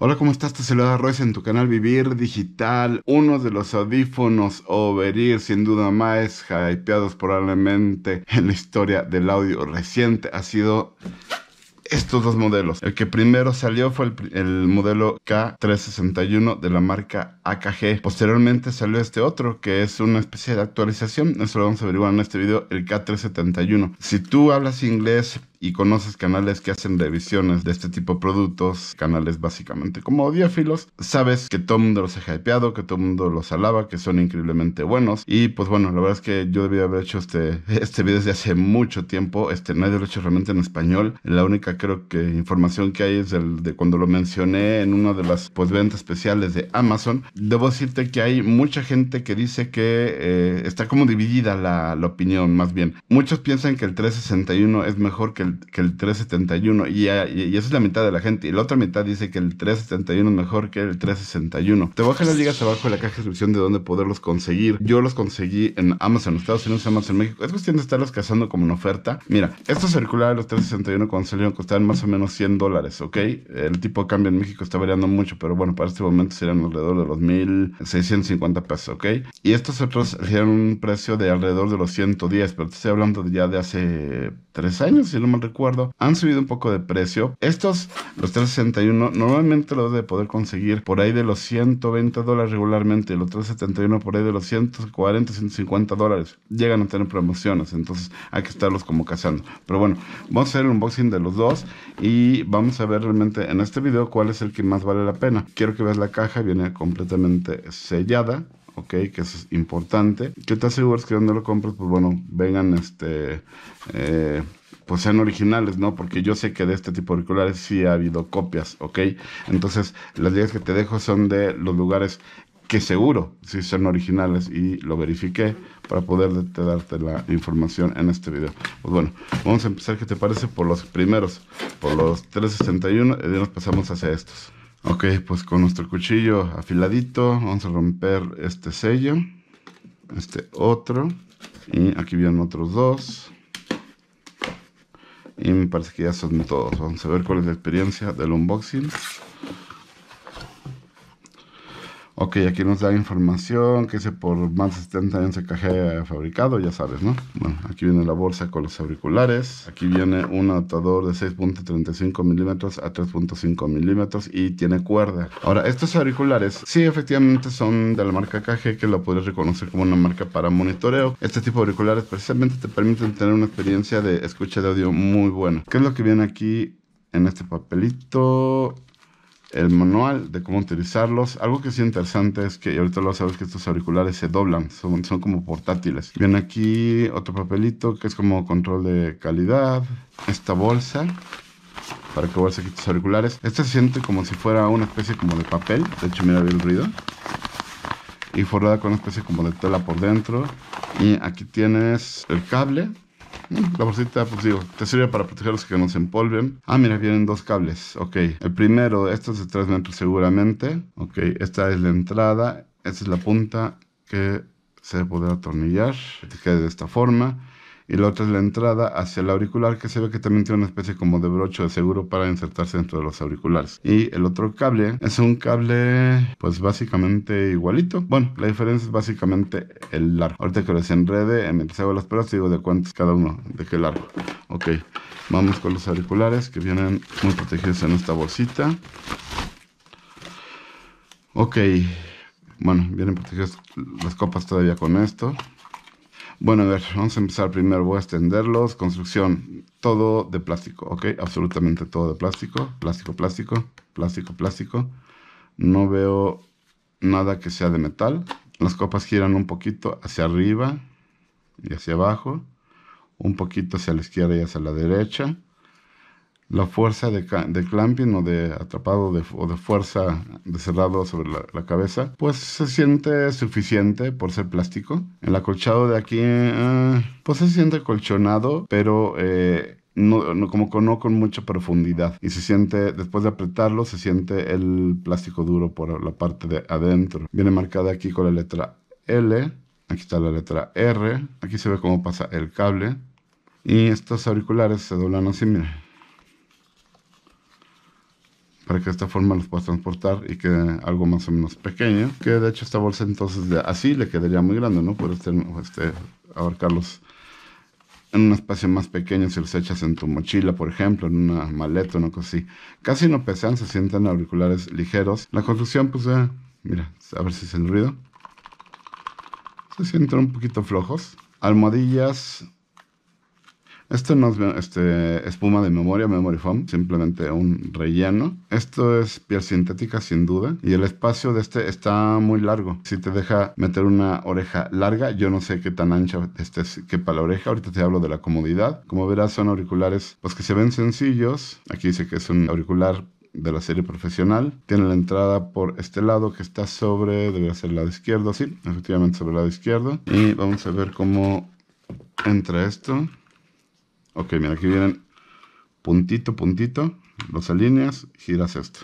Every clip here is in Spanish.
Hola, ¿cómo estás? Te saluda Royce en tu canal Vivir Digital. Uno de los audífonos Overear, sin duda más hypeados probablemente en la historia del audio reciente, ha sido estos dos modelos. El que primero salió fue el, el, modelo K361 de la marca AKG. Posteriormente salió este otro que es una especie de actualización. Eso lo vamos a averiguar en este video, el K371. Si tú hablas inglés y conoces canales que hacen revisiones de este tipo de productos, canales básicamente como audiófilos, sabes que todo el mundo los ha hypeado, que todo el mundo los alaba, que son increíblemente buenos. Y pues bueno, la verdad es que yo debía haber hecho este, este video desde hace mucho tiempo. Este, nadie lo ha hecho realmente en español. La única creo que información que hay es del, de cuando lo mencioné en una de las pues ventas especiales de Amazon. Debo decirte que hay mucha gente que dice que eh, está como dividida la, la opinión, más bien. Muchos piensan que el 361 es mejor que el el, que el 371 y, y, esa es la mitad de la gente. Y la otra mitad dice que el 371 es mejor que el 361. Te voy a las ligas abajo en la caja de descripción de dónde poderlos conseguir. Yo los conseguí en Amazon, Estados Unidos, Amazon México. Es cuestión de estarlos cazando como una oferta. Mira, estos circulares, los 361 cuando salieron, costaban más o menos 100 dólares, ¿ok? El tipo de cambio en México está variando mucho, pero bueno, para este momento serían alrededor de los 1650 pesos, ¿ok? Y estos otros serían un precio de alrededor de los 110, pero te estoy hablando ya de hace tres años, si no me recuerdo, han subido un poco de precio. Estos, los 361, normalmente los de poder conseguir por ahí de los 120 dólares regularmente, los 371 por ahí de los 140, 150 dólares. Llegan a tener promociones, entonces hay que estarlos como cazando. Pero bueno, vamos a hacer un unboxing de los dos y vamos a ver realmente en este video cuál es el que más vale la pena. Quiero que veas la caja, viene completamente sellada. ¿ok? Que es importante. Que te aseguras que donde lo compras, pues bueno, vengan este, eh, pues sean originales, ¿no? Porque yo sé que de este tipo de auriculares sí ha habido copias, ¿ok? Entonces, las ideas que te dejo son de los lugares que seguro sí son originales y lo verifiqué para poder darte la información en este video. Pues bueno, vamos a empezar, ¿qué te parece? Por los primeros, por los 361 y nos pasamos hacia estos. Ok, pues con nuestro cuchillo afiladito vamos a romper este sello, este otro y aquí vienen otros dos y me parece que ya son todos. Vamos a ver cuál es la experiencia del unboxing ok, aquí nos da información que dice por más de 70 años de fabricado, ya sabes, ¿no? Bueno, aquí viene la bolsa con los auriculares, aquí viene un adaptador de 6.35 milímetros a 3.5 milímetros y tiene cuerda. Ahora, estos auriculares, sí, efectivamente son de la marca KG, que lo podrías reconocer como una marca para monitoreo. Este tipo de auriculares precisamente te permiten tener una experiencia de escucha de audio muy buena. ¿Qué es lo que viene aquí en este papelito? el manual de cómo utilizarlos. Algo que es interesante es que, ahorita lo sabes, que estos auriculares se doblan, son, son como portátiles. Viene aquí otro papelito que es como control de calidad. Esta bolsa para que bolsa aquí tus auriculares. Este se siente como si fuera una especie como de papel. De hecho, mira el ruido. Y forrada con una especie como de tela por dentro. Y aquí tienes el cable la bolsita, pues digo, te sirve para protegerlos que no se empolven. Ah, mira, vienen dos cables. Ok, el primero, esto es de 3 metros seguramente. Ok, esta es la entrada. Esta es la punta que se puede atornillar. Que quede de esta forma y la otra es la entrada hacia el auricular que se ve que también tiene una especie como de brocho de seguro para insertarse dentro de los auriculares. Y el otro cable es un cable pues básicamente igualito. Bueno, la diferencia es básicamente el largo. Ahorita que los enrede, eh, mientras hago las pruebas, digo de cuántos cada uno, de qué largo. Ok, vamos con los auriculares que vienen muy protegidos en esta bolsita. Ok, bueno, vienen protegidos las copas todavía con esto. Bueno, a ver, vamos a empezar primero. Voy a extenderlos. Construcción, todo de plástico, ¿ok? Absolutamente todo de plástico. Plástico, plástico, plástico, plástico. No veo nada que sea de metal. Las copas giran un poquito hacia arriba y hacia abajo. Un poquito hacia la izquierda y hacia la derecha la fuerza de, de clamping o de atrapado o de fuerza de cerrado sobre la, cabeza, pues se siente suficiente por ser plástico. El acolchado de aquí, ah, pues se siente acolchonado, pero... Eh, no, como no con mucha profundidad y se siente después de apretarlo se siente el plástico duro por la parte de adentro viene marcada aquí con la letra L aquí está la letra R aquí se ve cómo pasa el cable y estos auriculares se doblan así mira para que de esta forma los puedas transportar y quede algo más o menos pequeño. Que de hecho esta bolsa entonces de, así le quedaría muy grande, ¿no? Puedes este, este abarcarlos en un espacio más pequeño si los echas en tu mochila, por ejemplo, en una maleta, una cosa así. Casi no pesan, se sienten auriculares ligeros. La construcción, pues, eh, mira, a ver si es el ruido. Se sienten un poquito flojos. Almohadillas esto no es este, espuma de memoria, memory foam, simplemente un relleno. Esto es piel sintética sin duda y el espacio de este está muy largo. Si te deja meter una oreja larga, yo no sé qué tan ancha este es, que para la oreja. Ahorita te hablo de la comodidad. Como verás son auriculares pues que se ven sencillos. Aquí dice que es un auricular de la serie profesional. Tiene la entrada por este lado que está sobre, debería ser el lado izquierdo, sí, efectivamente sobre el lado izquierdo. Y vamos a ver cómo entra esto. Ok, mira, aquí vienen puntito, puntito, los alineas, giras esto.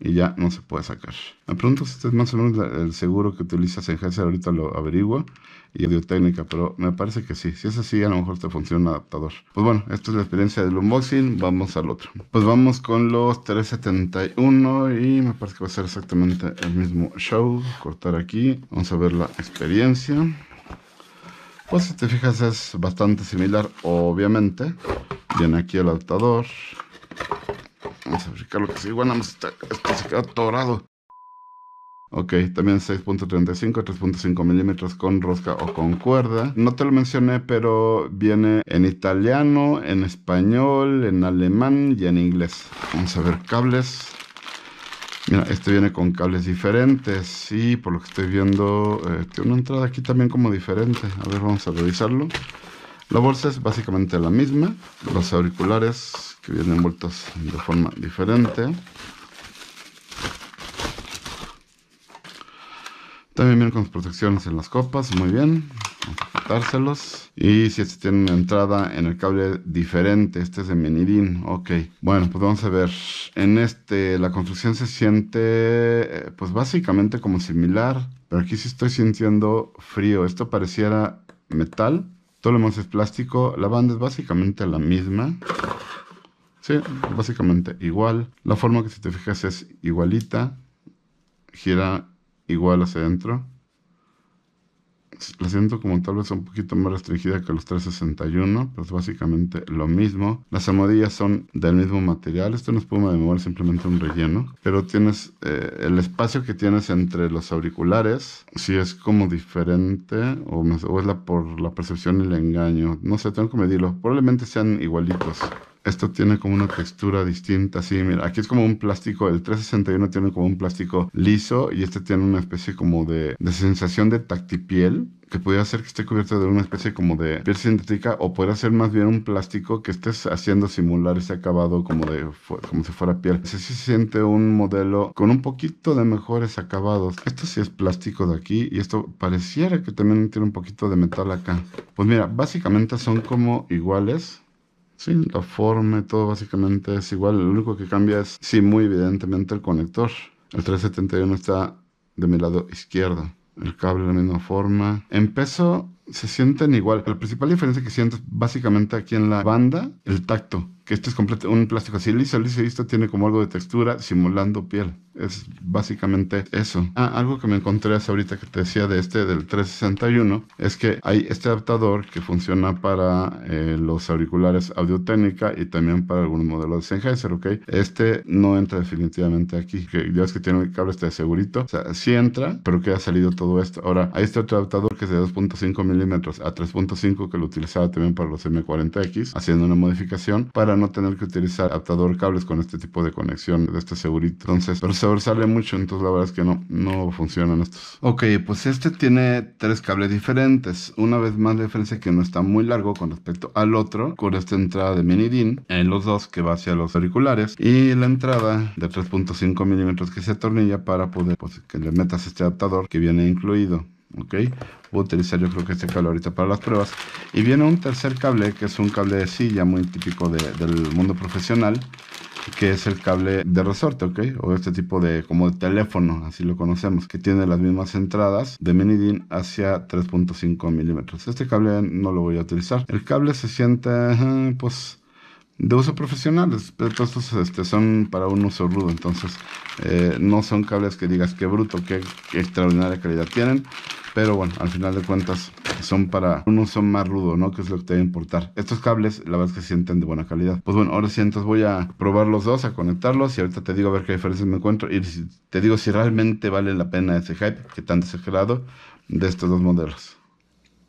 Y ya no se puede sacar. Me pregunto si este es más o menos el seguro que utilizas en ahorita lo averiguo. Y audio técnica, pero me parece que sí. Si es así, a lo mejor te funciona un adaptador. Pues bueno, esta es la experiencia del unboxing. Vamos al otro. Pues vamos con los 371 y me parece que va a ser exactamente el mismo show. Cortar aquí. Vamos a ver la experiencia. Pues si te fijas es bastante similar, obviamente. Viene aquí el altador. Vamos a verificar lo que es igual, nada más está, esto se queda atorado. Ok, también 6.35, 3.5 milímetros con rosca o con cuerda. No te lo mencioné, pero viene en italiano, en español, en alemán y en inglés. Vamos a ver cables. Mira, este viene con cables diferentes y por lo que estoy viendo eh, tiene una entrada aquí también como diferente. A ver, vamos a revisarlo. La bolsa es básicamente la misma. Los auriculares que vienen envueltos de forma diferente. También viene con protecciones en las copas, muy bien. Y si este tiene una entrada en el cable diferente, este es de menidín, ok. Bueno, pues vamos a ver. En este, la construcción se siente, eh, pues básicamente como similar, pero aquí sí estoy sintiendo frío. Esto pareciera metal, todo lo demás es plástico, la banda es básicamente la misma. Sí, básicamente igual. La forma que si te fijas es igualita. Gira igual hacia adentro la siento como tal vez un poquito más restringida que los 361, pero es básicamente lo mismo. Las almohadillas son del mismo material, esto no es puma de memoria, simplemente un relleno, pero tienes eh, el espacio que tienes entre los auriculares, si es como diferente o, es la, por la percepción y el engaño, no sé, tengo que medirlo, probablemente sean igualitos. Esto tiene como una textura distinta. Sí, mira, aquí es como un plástico. El 361 tiene como un plástico liso y este tiene una especie como de, de sensación de tactipiel que podría ser que esté cubierto de una especie como de piel sintética o podría ser más bien un plástico que estés haciendo simular ese acabado como de como si fuera piel. Así se siente un modelo con un poquito de mejores acabados. Esto sí es plástico de aquí y esto pareciera que también tiene un poquito de metal acá. Pues mira, básicamente son como iguales Sí, la forma y todo básicamente es igual. Lo único que cambia es, sí, muy evidentemente el conector. El 371 está de mi lado izquierdo. El cable de la misma forma. En peso se sienten igual. La principal diferencia que sientes básicamente aquí en la banda, el tacto que este es completo, un plástico así liso, liso y esto tiene como algo de textura simulando piel. Es básicamente eso. Ah, algo que me encontré hace ahorita que te decía de este del 361 es que hay este adaptador que funciona para eh, los auriculares audio técnica y también para algunos modelos de Sennheiser, ¿ok? Este no entra definitivamente aquí. Que ya es que tiene el cable este de segurito. O sea, sí entra, pero que ha salido todo esto. Ahora, hay este otro adaptador que es de 2.5 milímetros a 3.5 que lo utilizaba también para los M40X, haciendo una modificación para no tener que utilizar adaptador cables con este tipo de conexión de este segurito. Entonces, pero se sale mucho, entonces la verdad es que no, no funcionan estos. Ok, pues este tiene tres cables diferentes. Una vez más la diferencia que no está muy largo con respecto al otro, con esta entrada de mini DIN en eh, los dos que va hacia los auriculares y la entrada de 3.5 milímetros que se atornilla para poder pues, que le metas este adaptador que viene incluido. ¿ok? Voy a utilizar yo creo que este cable ahorita para las pruebas. Y viene un tercer cable que es un cable de silla muy típico del mundo profesional, que es el cable de resorte, ¿ok? O este tipo de como de teléfono, así lo conocemos, que tiene las mismas entradas de mini DIN hacia 3.5 milímetros. Este cable no lo voy a utilizar. El cable se siente pues de uso profesional. Estos este, son para un uso rudo, entonces eh, no son cables que digas que bruto, que extraordinaria calidad tienen. Pero bueno, al final de cuentas son para un uso más rudo, ¿no? Que es lo que te va a importar. Estos cables, la verdad que sienten de buena calidad. Pues bueno, ahora sí, entonces voy a probar los dos, a conectarlos y ahorita te digo a ver qué diferencias me encuentro y te digo si realmente vale la pena ese hype que tan se de estos dos modelos.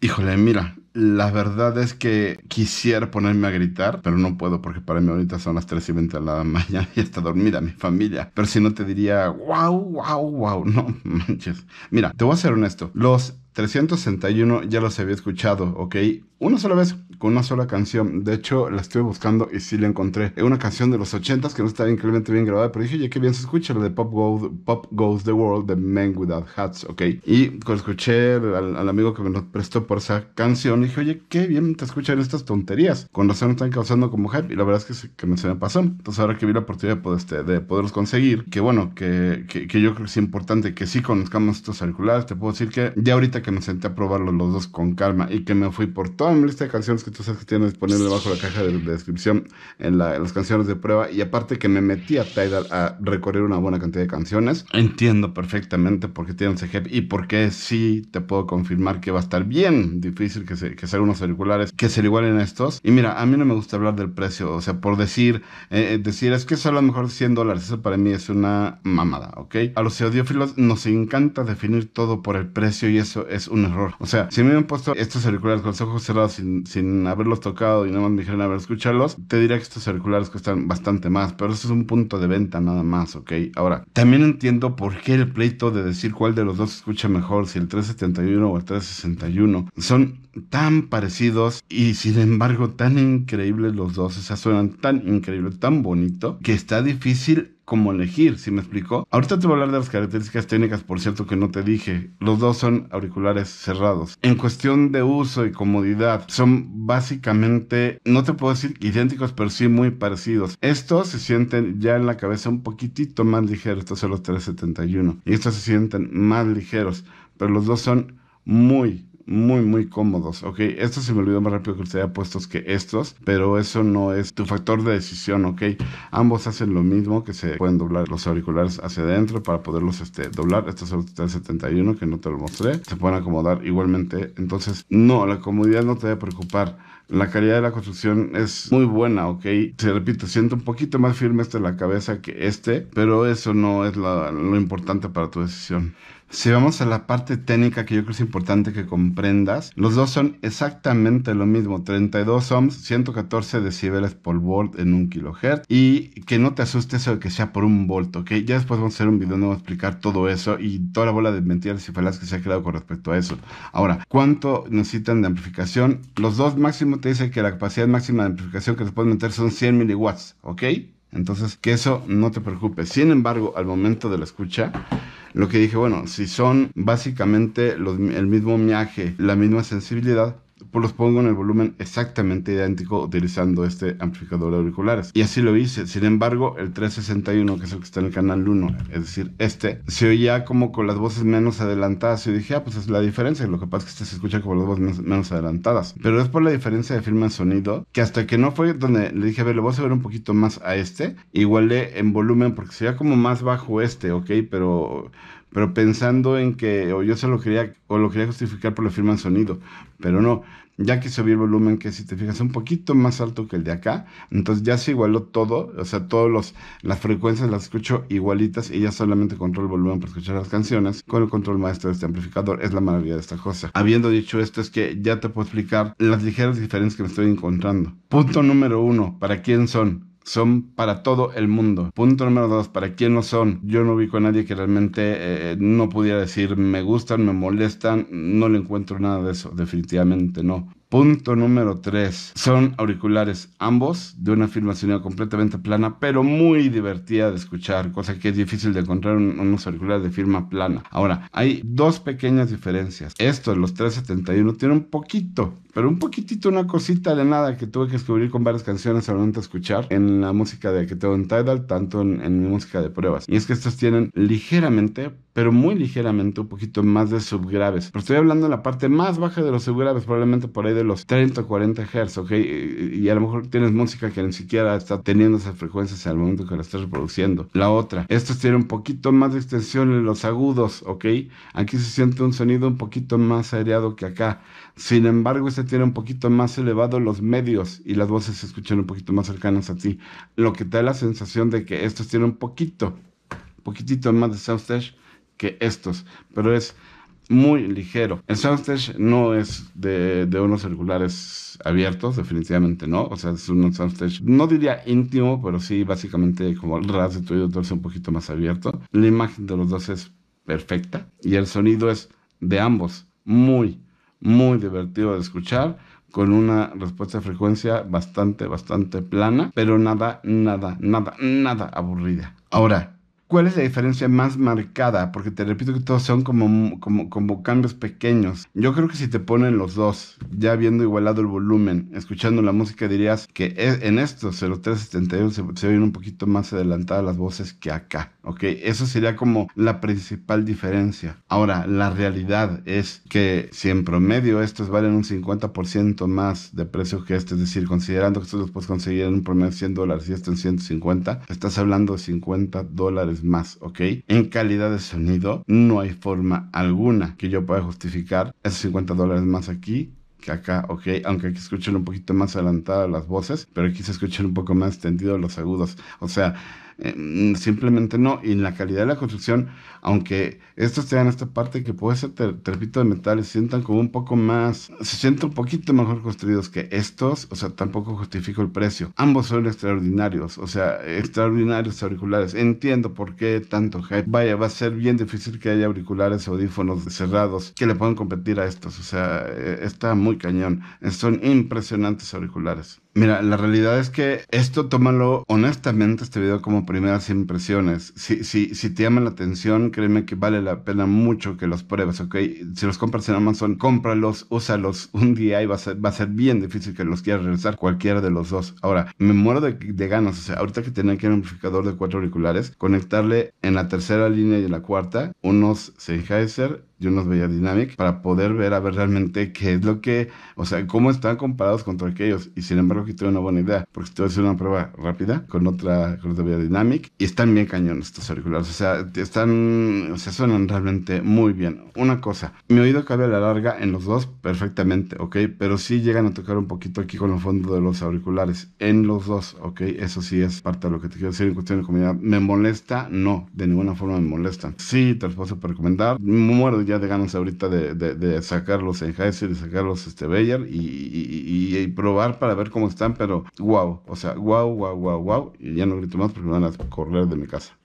Híjole, mira, la verdad es que quisiera ponerme a gritar, pero no puedo porque para mí ahorita son las 3 y 20 de la mañana y está dormida mi familia. Pero si no te diría, wow, wow, wow, no manches. Mira, te voy a ser honesto. Los 361 ya los había escuchado, ¿ok? Una sola vez, con una sola canción. De hecho, la estuve buscando y sí la encontré. Una canción de los 80 que no está increíblemente bien grabada, pero dije, oye qué bien se escucha, la de Pop Goes, Pop Goes the World de Men Without Hats, ¿ok? Y cuando escuché al, amigo que me lo prestó por esa canción, dije, oye, qué bien te escuchan estas tonterías. Con razón están causando como hype y la verdad es que que me, se me pasó. Entonces, ahora que vi la oportunidad de, este, de poderlos conseguir, que bueno, que, yo creo que es importante que sí conozcamos estos auriculares, te puedo decir que ya ahorita que me senté a probarlos los dos con calma y que me fui por toda mi lista de canciones que tú sabes que tienes disponible bajo la caja de, descripción en, las canciones de prueba y aparte que me metí a Tidal a recorrer una buena cantidad de canciones, entiendo perfectamente por qué tienen jefe y por qué sí te puedo confirmar que va a estar bien difícil que, se, que unos auriculares que se le igualen a estos. Y mira, a mí no me gusta hablar del precio, o sea, por decir, eh, eh, decir es que es a lo mejor 100 dólares, eso para mí es una mamada, ¿ok? A los audiófilos nos encanta definir todo por el precio y eso es un error. O sea, si me han puesto estos auriculares con los ojos cerrados sin, sin haberlos tocado y nada más me dijeron, a ver, escúchalos, te diría que estos auriculares cuestan bastante más, pero eso es un punto de venta nada más, ¿ok? Ahora, también entiendo por qué el pleito de decir cuál de los dos escucha mejor, si el 371 o el 361, son tan parecidos y sin embargo tan increíbles los dos, o sea, suenan tan increíble, tan bonito, que está difícil cómo elegir, si me explico? Ahorita te voy a hablar de las características técnicas, por cierto que no te dije. Los dos son auriculares cerrados. En cuestión de uso y comodidad, son básicamente, no te puedo decir idénticos, pero sí muy parecidos. Estos se sienten ya en la cabeza un poquitito más ligeros, estos son los 371. Y estos se sienten más ligeros, pero los dos son muy muy, muy cómodos. Ok, estos se me olvidó más rápido que usted haya puestos que estos, pero eso no es tu factor de decisión, ok. Ambos hacen lo mismo, que se pueden doblar los auriculares hacia adentro para poderlos este, doblar. Estos son los 371 que no te lo mostré. Se pueden acomodar igualmente. Entonces, no, la comodidad no te debe preocupar. La calidad de la construcción es muy buena, ok. Se repito, siento un poquito más firme este en la cabeza que este, pero eso no es lo importante para tu decisión. Si vamos a la parte técnica que yo creo es importante que comprendas, los dos son exactamente lo mismo, 32 ohms, 114 decibeles por volt en un kilohertz y que no te asustes eso de que sea por un volt, ¿ok? Ya después vamos a hacer un video donde vamos a explicar todo eso y toda la bola de mentiras y falas que se ha creado con respecto a eso. Ahora, ¿cuánto necesitan de amplificación? Los dos máximo te dicen que la capacidad máxima de amplificación que se pueden meter son 100 miliwatts, ¿ok? Entonces, que eso no te preocupes. Sin embargo, al momento de la escucha, lo que dije, bueno, si son básicamente el mismo miaje, la misma sensibilidad, los pongo en el volumen exactamente idéntico utilizando este amplificador de auriculares. Y así lo hice. Sin embargo, el 361, que es el que está en el canal 1, es decir, este, se oía como con las voces menos adelantadas. Y dije, ah, pues es la diferencia. Lo que pasa es que este se escucha como las voces menos adelantadas. Pero es por la diferencia de firma en sonido, que hasta que no fue donde le dije, a ver, le voy a subir un poquito más a este. Igualé en volumen porque se sería como más bajo este, ok, pero pero pensando en que o yo se lo quería o lo quería justificar por la firma en sonido, pero no, ya que subí el volumen que si te fijas es un poquito más alto que el de acá, entonces ya se igualó todo, o sea, todas las frecuencias las escucho igualitas y ya solamente control volumen para escuchar las canciones con el control maestro de este amplificador, es la maravilla de esta cosa. Habiendo dicho esto es que ya te puedo explicar las ligeras diferencias que me estoy encontrando. Punto número uno, ¿para quién son? son para todo el mundo. Punto número dos, ¿para quién no son? Yo no ubico a nadie que realmente eh, eh, no pudiera decir me gustan, me molestan, no le encuentro nada de eso, definitivamente no. Punto número tres, Son auriculares ambos de una firma sonora completamente plana, pero muy divertida de escuchar, cosa que es difícil de encontrar en unos auriculares de firma plana. Ahora, hay dos pequeñas diferencias. Esto de los 371 tienen un poquito pero un poquitito, una cosita de nada que tuve que descubrir con varias canciones solamente escuchar en la música de que tengo en Tidal, tanto en, mi música de pruebas. Y es que estas tienen ligeramente, pero muy ligeramente, un poquito más de subgraves. Pero estoy hablando de la parte más baja de los subgraves, probablemente por ahí de los 30 o 40 Hz, ¿ok? Y, a lo mejor tienes música que ni siquiera está teniendo esas frecuencias al momento que la estás reproduciendo. La otra, estos tienen un poquito más de extensión en los agudos, ¿ok? Aquí se siente un sonido un poquito más aireado que acá. Sin embargo, este tiene un poquito más elevado los medios y las voces se escuchan un poquito más cercanas a ti, lo que te da la sensación de que estos tienen un poquito, poquitito más de soundstage que estos, pero es muy ligero. El soundstage no es de, unos circulares abiertos, definitivamente no. O sea, es un soundstage, no diría íntimo, pero sí básicamente como el ras de tu oído torce un poquito más abierto. La imagen de los dos es perfecta y el sonido es de ambos muy, muy divertido de escuchar con una respuesta de frecuencia bastante, bastante plana, pero nada, nada, nada, nada aburrida. Ahora, ¿Cuál es la diferencia más marcada? Porque te repito que todos son como, como, cambios pequeños. Yo creo que si te ponen los dos, ya habiendo igualado el volumen, escuchando la música, dirías que e, en estos 0371 se, se un poquito más adelantadas las voces que acá. ¿Ok? Eso sería como la principal diferencia. Ahora, la realidad es que si en promedio estos valen un 50% más de precio que este, es decir, considerando que estos los puedes conseguir en un promedio de 100 dólares y esto en 150, estás hablando de 50 dólares más, ¿ok? En calidad de sonido no hay forma alguna que yo pueda justificar esos 50 dólares más aquí que acá, ok, aunque aquí escuchen un poquito más adelantadas las voces, pero aquí se escuchan un poco más tendidos los agudos, o sea... Eh, mm, simplemente no. Y en la calidad de la construcción, aunque estos tengan esta parte que puede ser terpito de metal se sientan como un poco más, se sienten un poquito mejor construidos que estos, o sea, tampoco justifico el precio. Ambos son extraordinarios, o sea, extraordinarios auriculares. Entiendo por qué tanto hype. Vaya, va a ser bien difícil que haya auriculares, o audífonos cerrados que le puedan competir a estos, o sea, e-, está muy cañón. Son impresionantes auriculares. Mira, la realidad es que esto tómalo honestamente este video como primeras impresiones. Si, si, si te llaman la atención, créeme que vale la pena mucho que los pruebes, ¿ok? Si los compras en Amazon, cómpralos, úsalos un día y va a ser, va a ser bien difícil que los quieras regresar, cualquiera de los dos. Ahora, me muero de, ganas, o sea, ahorita que tenía que el un amplificador de cuatro auriculares, conectarle en la tercera línea y en la cuarta unos Sennheiser yo los veía Dynamic para poder ver a ver realmente qué es lo que, o sea, cómo están comparados contra aquellos. Y sin embargo, aquí tuve una buena idea, porque estoy haciendo una prueba rápida con otra, con otra Dynamic y están bien cañones estos auriculares. O sea, están, o sea, suenan realmente muy bien. Una cosa, mi oído cabe a la larga en los dos perfectamente, ¿ok? Pero sí llegan a tocar un poquito aquí con el fondo de los auriculares, en los dos, ¿ok? Eso sí es parte de lo que te quiero decir en cuestión de comunidad. ¿Me molesta? No, de ninguna forma me molesta. Sí, te los puedo recomendar. Muero ya ya de ganas ahorita de, de, sacarlos en Heiser y sacarlos este Bayer y, y, probar para ver cómo están, pero wow, o sea, wow, wow, wow, wow, y ya no grito más porque me van a correr de mi casa.